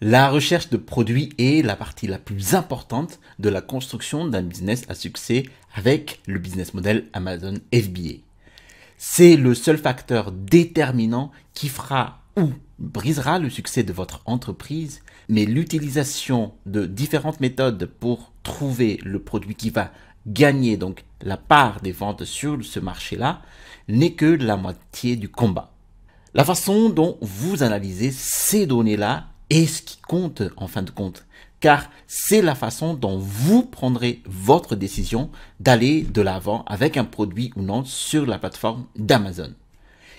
La recherche de produits est la partie la plus importante de la construction d'un business à succès avec le business model Amazon FBA. C'est le seul facteur déterminant qui fera ou brisera le succès de votre entreprise, mais l'utilisation de différentes méthodes pour trouver le produit qui va gagner donc la part des ventes sur ce marché-là n'est que la moitié du combat. La façon dont vous analysez ces données-là et ce qui compte en fin de compte. Car c'est la façon dont vous prendrez votre décision d'aller de l'avant avec un produit ou non sur la plateforme d'Amazon.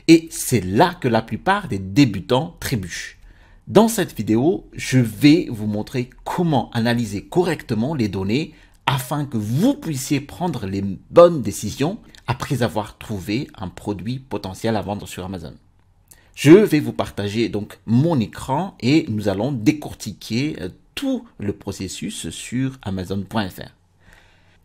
Et c'est là que la plupart des débutants trébuchent. Dans cette vidéo, je vais vous montrer comment analyser correctement les données afin que vous puissiez prendre les bonnes décisions après avoir trouvé un produit potentiel à vendre sur Amazon. Je vais vous partager donc mon écran et nous allons décortiquer euh, tout le processus sur amazon.fr.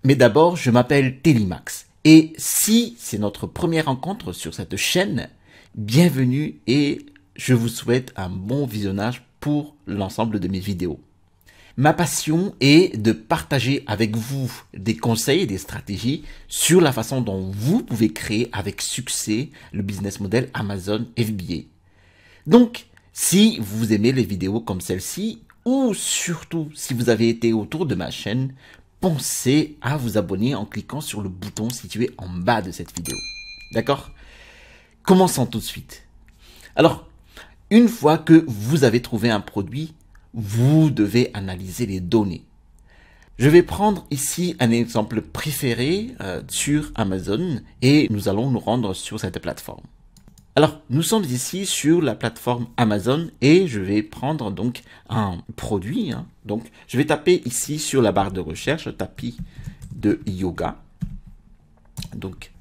Mais d'abord, je m'appelle Télimax. Et si c'est notre première rencontre sur cette chaîne, bienvenue et je vous souhaite un bon visionnage pour l'ensemble de mes vidéos. Ma passion est de partager avec vous des conseils et des stratégies sur la façon dont vous pouvez créer avec succès le business model Amazon FBA. Donc, si vous aimez les vidéos comme celle-ci, ou surtout si vous avez été autour de ma chaîne, pensez à vous abonner en cliquant sur le bouton situé en bas de cette vidéo. D'accord Commençons tout de suite. Alors, une fois que vous avez trouvé un produit, vous devez analyser les données. Je vais prendre ici un exemple préféré euh, sur Amazon et nous allons nous rendre sur cette plateforme. Alors, nous sommes ici sur la plateforme Amazon et je vais prendre donc un produit. Hein. Donc, je vais taper ici sur la barre de recherche, tapis de yoga. Donc,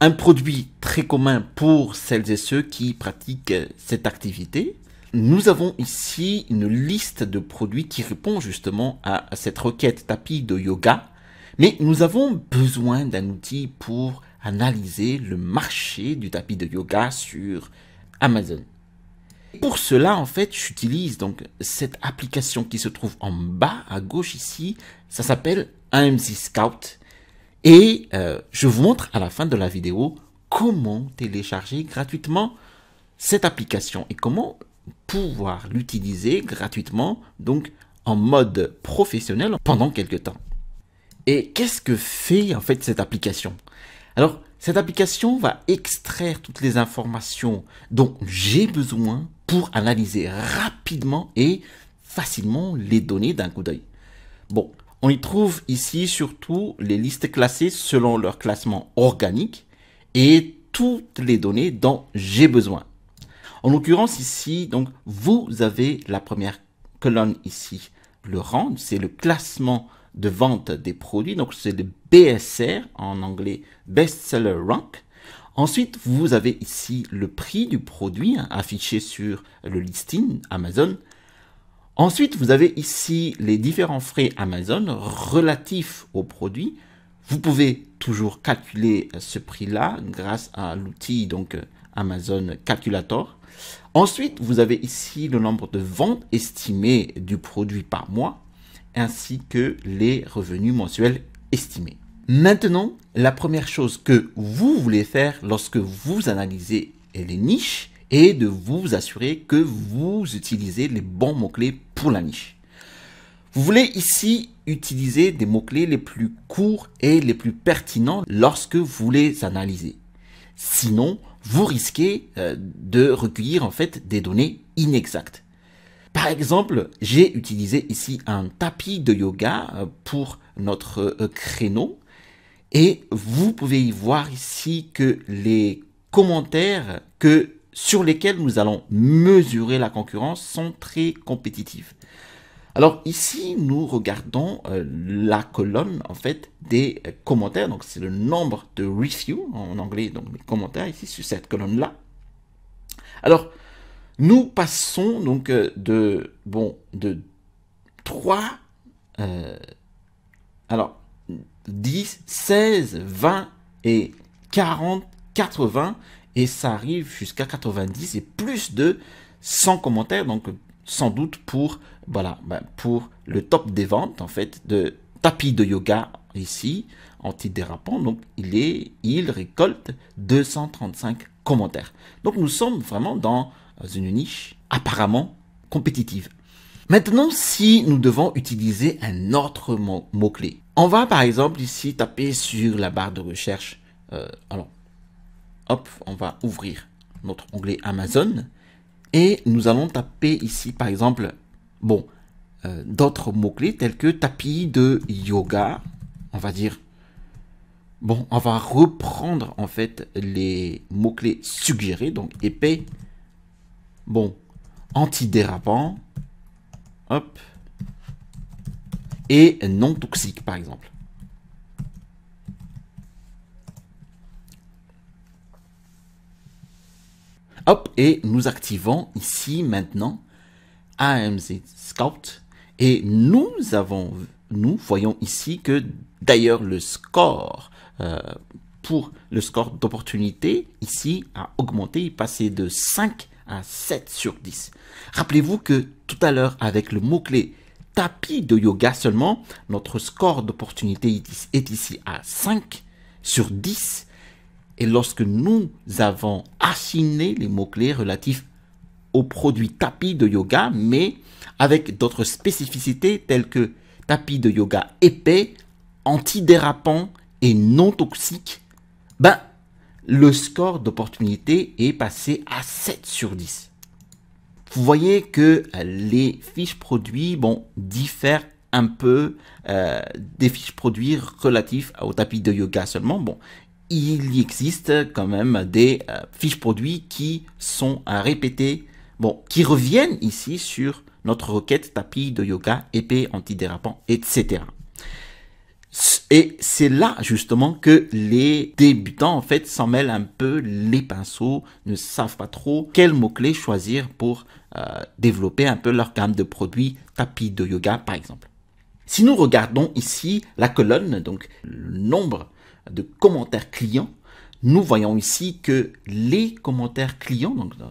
un produit très commun pour celles et ceux qui pratiquent euh, cette activité. Nous avons ici une liste de produits qui répond justement à, cette requête tapis de yoga, mais nous avons besoin d'un outil pour analyser le marché du tapis de yoga sur Amazon. Pour cela, en fait, j'utilise donc cette application qui se trouve en bas à gauche ici. Ça s'appelle AMZ Scout. Et euh, je vous montre à la fin de la vidéo comment télécharger gratuitement cette application et comment pouvoir l'utiliser gratuitement, donc en mode professionnel pendant quelques temps. Et qu'est-ce que fait en fait cette application Alors, cette application va extraire toutes les informations dont j'ai besoin pour analyser rapidement et facilement les données d'un coup d'œil. Bon, on y trouve ici surtout les listes classées selon leur classement organique et toutes les données dont j'ai besoin. En l'occurrence ici, donc vous avez la première colonne ici, le rang, c'est le classement de vente des produits, donc c'est le BSR en anglais, Best Seller Rank. Ensuite, vous avez ici le prix du produit hein, affiché sur le listing Amazon. Ensuite, vous avez ici les différents frais Amazon relatifs au produit. Vous pouvez toujours calculer ce prix-là grâce à l'outil donc Amazon Calculator. Ensuite, vous avez ici le nombre de ventes estimées du produit par mois, ainsi que les revenus mensuels estimés. Maintenant, la première chose que vous voulez faire lorsque vous analysez les niches est de vous assurer que vous utilisez les bons mots-clés pour la niche. Vous voulez ici utiliser des mots-clés les plus courts et les plus pertinents lorsque vous les analysez. Sinon, vous risquez euh, de recueillir en fait des données inexactes. Par exemple, j'ai utilisé ici un tapis de yoga euh, pour notre euh, créneau et vous pouvez y voir ici que les commentaires sur lesquels nous allons mesurer la concurrence sont très compétitifs. Alors ici, nous regardons euh, la colonne en fait des euh, commentaires. Donc c'est le nombre de reviews en anglais, donc les commentaires ici sur cette colonne là. Alors nous passons donc euh, de bon de 3 alors 10, 16, 20 et 40, 80 et ça arrive jusqu'à 90 et plus de 100 commentaires donc sans doute pour, voilà, bah, pour le top des ventes, en fait, de tapis de yoga ici, anti-dérapant. Donc, il, est, il récolte 235 commentaires. Donc, nous sommes vraiment dans une niche apparemment compétitive. Maintenant, si nous devons utiliser un autre mot-clé, on va par exemple ici taper sur la barre de recherche. Euh, alors, hop, on va ouvrir notre onglet Amazon et nous allons taper ici, par exemple, bon, euh, d'autres mots-clés tels que tapis de yoga, on va dire. Bon, on va reprendre en fait les mots-clés suggérés, donc épais, bon, antidérapant, hop, et non toxique par exemple. et nous activons ici maintenant AMZ Scout. Et nous avons, nous voyons ici que d'ailleurs le score euh, pour le score d'opportunité ici a augmenté, il passait de 5 à 7 sur 10. Rappelez-vous que tout à l'heure avec le mot-clé tapis de yoga seulement, notre score d'opportunité est ici à 5 sur 10 et lorsque nous avons assigné les mots-clés relatifs aux produits tapis de yoga, mais avec d'autres spécificités telles que tapis de yoga épais, antidérapant et non toxique, ben, le score d'opportunité est passé à 7 sur 10. Vous voyez que les fiches produits bon, diffèrent un peu euh, des fiches produits relatifs au tapis de yoga seulement. Bon, il existe quand même des euh, fiches produits qui sont à répéter, bon, qui reviennent ici sur notre requête tapis de yoga, épée, antidérapant, etc. Et c'est là justement que les débutants en fait s'en mêlent un peu les pinceaux, ne savent pas trop quel mot-clé choisir pour euh, développer un peu leur gamme de produits tapis de yoga par exemple. Si nous regardons ici la colonne, donc le nombre de commentaires clients, nous voyons ici que les commentaires clients, donc dans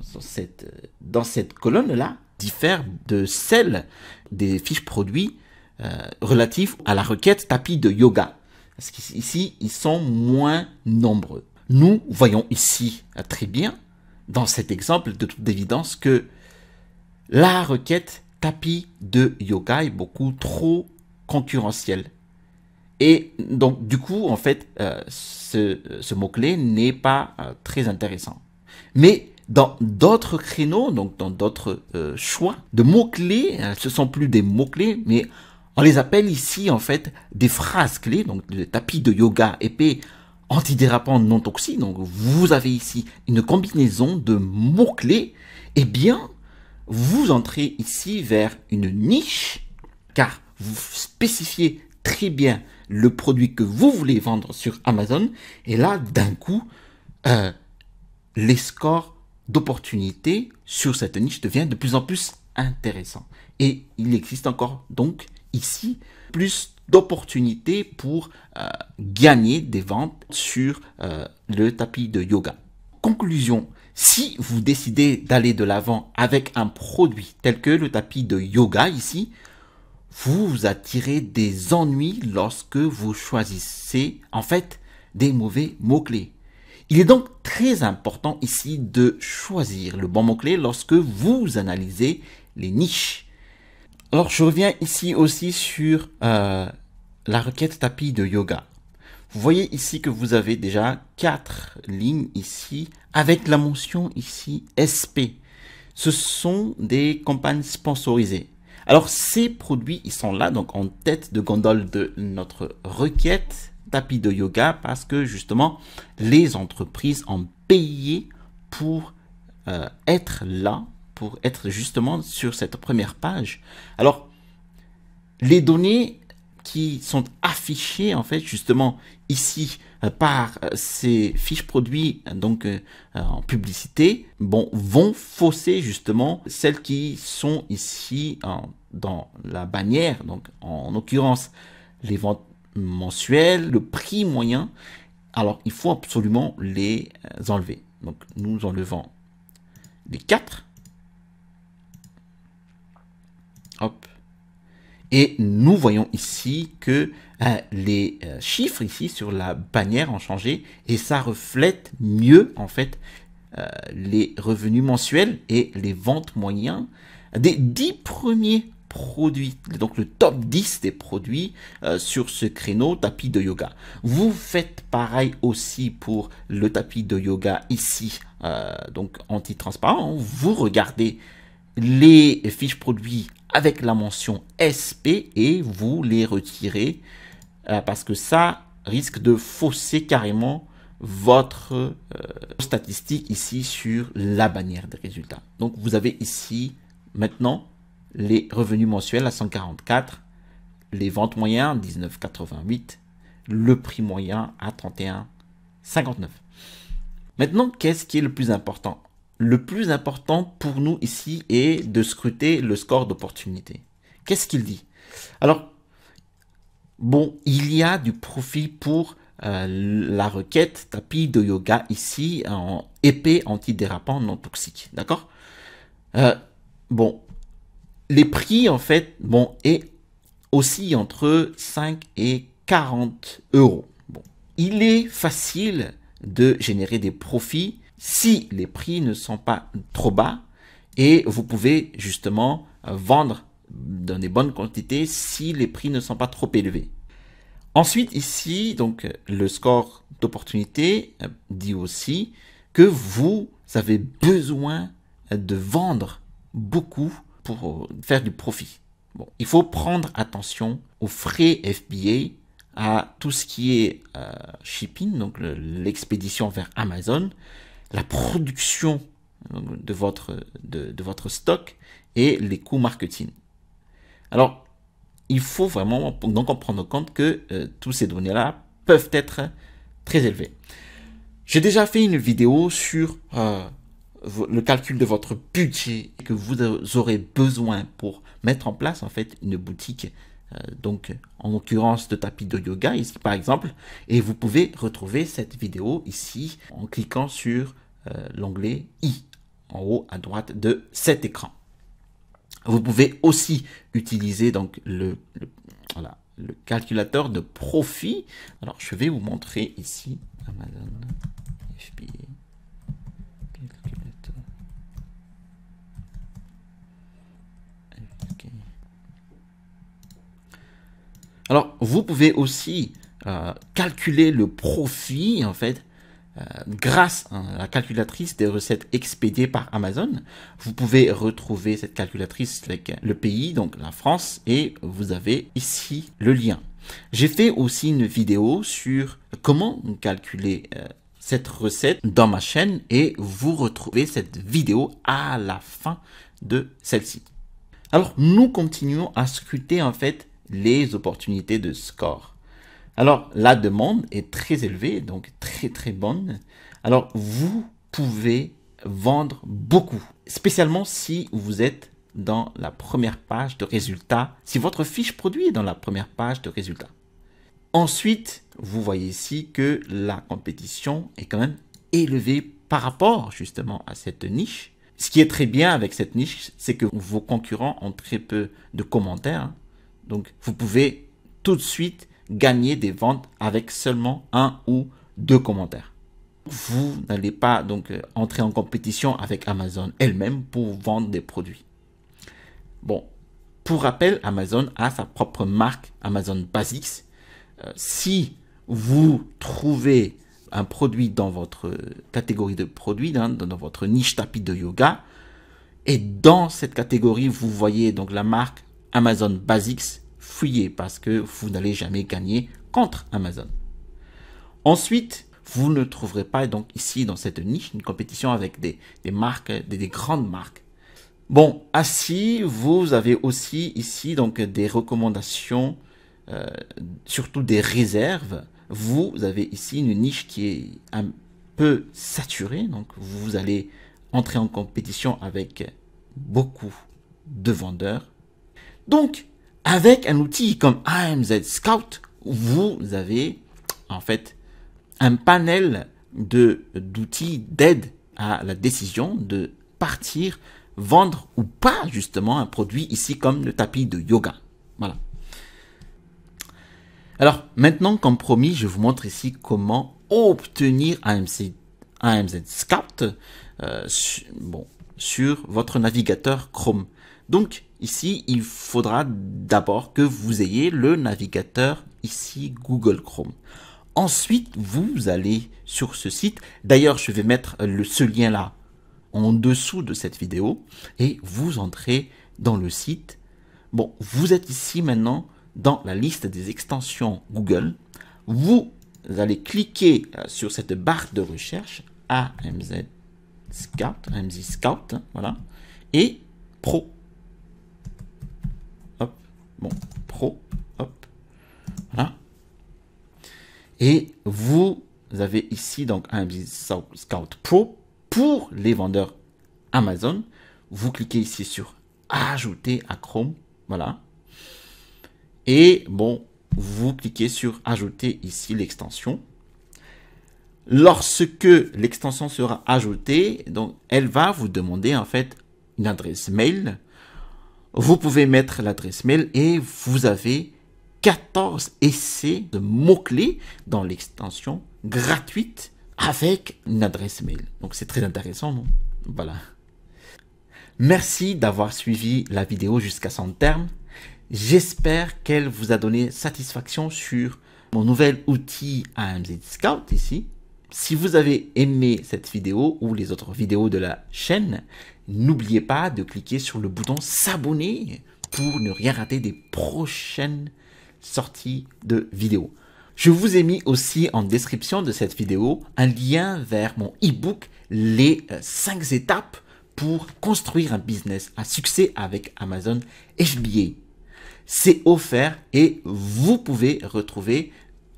cette, colonne-là, diffèrent de celles des fiches produits euh, relatives à la requête tapis de yoga. Ici, ils sont moins nombreux. Nous voyons ici euh, très bien, dans cet exemple, de toute évidence, que la requête tapis de yoga est beaucoup trop concurrentielle. Et donc, du coup, en fait, euh, ce, mot-clé n'est pas euh, très intéressant. Mais dans d'autres créneaux, donc dans d'autres euh, choix de mots-clés, hein, ce sont plus des mots-clés, mais on les appelle ici, en fait, des phrases-clés, donc des tapis de yoga épais antidérapants non toxiques. Donc, vous avez ici une combinaison de mots-clés. Eh bien, vous entrez ici vers une niche, car vous spécifiez très bien le produit que vous voulez vendre sur Amazon. Et là, d'un coup, euh, les scores d'opportunités sur cette niche devient de plus en plus intéressant Et il existe encore donc ici plus d'opportunités pour euh, gagner des ventes sur euh, le tapis de yoga. Conclusion, si vous décidez d'aller de l'avant avec un produit tel que le tapis de yoga ici, vous attirez des ennuis lorsque vous choisissez en fait des mauvais mots-clés. Il est donc très important ici de choisir le bon mot-clé lorsque vous analysez les niches. Alors je reviens ici aussi sur euh, la requête tapis de yoga. Vous voyez ici que vous avez déjà quatre lignes ici avec la mention ici SP. Ce sont des campagnes sponsorisées. Alors ces produits, ils sont là, donc en tête de gondole de notre requête tapis de yoga parce que justement les entreprises ont payé pour euh, être là, pour être justement sur cette première page. Alors les données sont affichés en fait justement ici euh, par euh, ces fiches produits donc euh, en publicité bon vont fausser justement celles qui sont ici en, dans la bannière donc en l'occurrence les ventes mensuelles le prix moyen alors il faut absolument les enlever donc nous enlevons les quatre hop et nous voyons ici que euh, les euh, chiffres ici sur la bannière ont changé et ça reflète mieux en fait euh, les revenus mensuels et les ventes moyens des 10 premiers produits, donc le top 10 des produits sur ce créneau tapis de yoga. Vous faites pareil aussi pour le tapis de yoga ici, donc anti-transparent. Vous regardez les fiches produits avec la mention SP et vous les retirez euh, parce que ça risque de fausser carrément votre euh, statistique ici sur la bannière des résultats. Donc vous avez ici maintenant les revenus mensuels à 144, les ventes moyennes 19,88, le prix moyen à 31,59. Maintenant, qu'est-ce qui est le plus important le plus important pour nous ici est de scruter le score d'opportunité. Qu'est-ce qu'il dit Alors, bon, il y a du profit pour euh, la requête tapis de yoga ici en épais antidérapant non toxique. D'accord euh, Bon, les prix en fait, bon, et aussi entre 5 et 40 euros. Bon, il est facile de générer des profits si les prix ne sont pas trop bas et vous pouvez justement vendre dans des bonnes quantités si les prix ne sont pas trop élevés. Ensuite, ici, donc, le score d'opportunité euh, dit aussi que vous avez besoin de vendre beaucoup pour euh, faire du profit. Bon, il faut prendre attention aux frais FBA, à tout ce qui est euh, shipping, donc l'expédition vers Amazon, la production euh, de votre, de, votre stock et les coûts marketing. Alors, il faut vraiment donc en prendre compte que euh, tous ces données-là peuvent être très élevées. J'ai déjà fait une vidéo sur euh, le calcul de votre budget que vous aurez besoin pour mettre en place en fait une boutique euh, donc en l'occurrence de tapis de yoga ici par exemple et vous pouvez retrouver cette vidéo ici en cliquant sur euh, l'onglet i en haut à droite de cet écran vous pouvez aussi utiliser donc le, voilà, le calculateur de profit alors je vais vous montrer ici Amazon FBA Alors, vous pouvez aussi euh, calculer le profit, en fait, euh, grâce à la calculatrice des recettes expédiées par Amazon. Vous pouvez retrouver cette calculatrice avec le pays, donc la France, et vous avez ici le lien. J'ai fait aussi une vidéo sur comment calculer euh, cette recette dans ma chaîne et vous retrouvez cette vidéo à la fin de celle-ci. Alors nous continuons à sculpter, en fait les opportunités de score. Alors, la demande est très élevée, donc très très bonne. Alors, vous pouvez vendre beaucoup, spécialement si vous êtes dans la première page de résultats, si votre fiche produit est dans la première page de résultats. Ensuite, vous voyez ici que la compétition est quand même élevée par rapport justement à cette niche. Ce qui est très bien avec cette niche, c'est que vos concurrents ont très peu de commentaires. Hein. Donc, vous pouvez tout de suite gagner des ventes avec seulement un ou deux commentaires. Vous n'allez pas donc euh, entrer en compétition avec Amazon elle-même pour vendre des produits. Bon, pour rappel, Amazon a sa propre marque Amazon Basics. Euh, si vous trouvez un produit dans votre catégorie de produits, hein, dans votre niche tapis de yoga, et dans cette catégorie, vous voyez donc la marque Amazon Basics, fuyez parce que vous n'allez jamais gagner contre Amazon. Ensuite, vous ne trouverez pas donc ici dans cette niche une compétition avec des, marques, des, grandes marques. Bon, ainsi, vous avez aussi ici donc des recommandations, euh, surtout des réserves. Vous avez ici une niche qui est un peu saturée, donc vous allez entrer en compétition avec beaucoup de vendeurs donc, avec un outil comme AMZ Scout, vous avez en fait un panel d'outils d'aide à la décision de partir vendre ou pas justement un produit ici comme le tapis de yoga. Voilà. Alors maintenant, comme promis, je vous montre ici comment obtenir AMZ Scout euh, bon, sur votre navigateur Chrome. Donc, Ici, il faudra d'abord que vous ayez le navigateur, ici Google Chrome. Ensuite, vous allez sur ce site. D'ailleurs, je vais mettre le, ce lien-là en dessous de cette vidéo. Et vous entrez dans le site. Bon, vous êtes ici maintenant dans la liste des extensions Google. Vous allez cliquer euh, sur cette barre de recherche AMZ Scout, AMZ Scout, hein, voilà, et Pro. Bon, pro, hop, voilà. Et vous avez ici donc un Scout Pro pour les vendeurs Amazon. Vous cliquez ici sur Ajouter à Chrome, voilà. Et bon, vous cliquez sur Ajouter ici l'extension. Lorsque l'extension sera ajoutée, donc elle va vous demander en fait une adresse mail vous pouvez mettre l'adresse mail et vous avez 14 essais de mots-clés dans l'extension gratuite avec une adresse mail. Donc c'est très intéressant, non Voilà. Merci d'avoir suivi la vidéo jusqu'à son terme. J'espère qu'elle vous a donné satisfaction sur mon nouvel outil AMZ Scout ici. Si vous avez aimé cette vidéo ou les autres vidéos de la chaîne, N'oubliez pas de cliquer sur le bouton s'abonner pour ne rien rater des prochaines sorties de vidéos. Je vous ai mis aussi en description de cette vidéo un lien vers mon e-book Les 5 euh, étapes pour construire un business à succès avec Amazon FBA. C'est offert et vous pouvez retrouver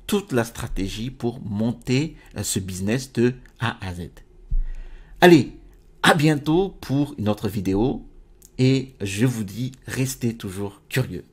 toute la stratégie pour monter euh, ce business de A à Z. Allez, à bientôt pour une autre vidéo et je vous dis, restez toujours curieux.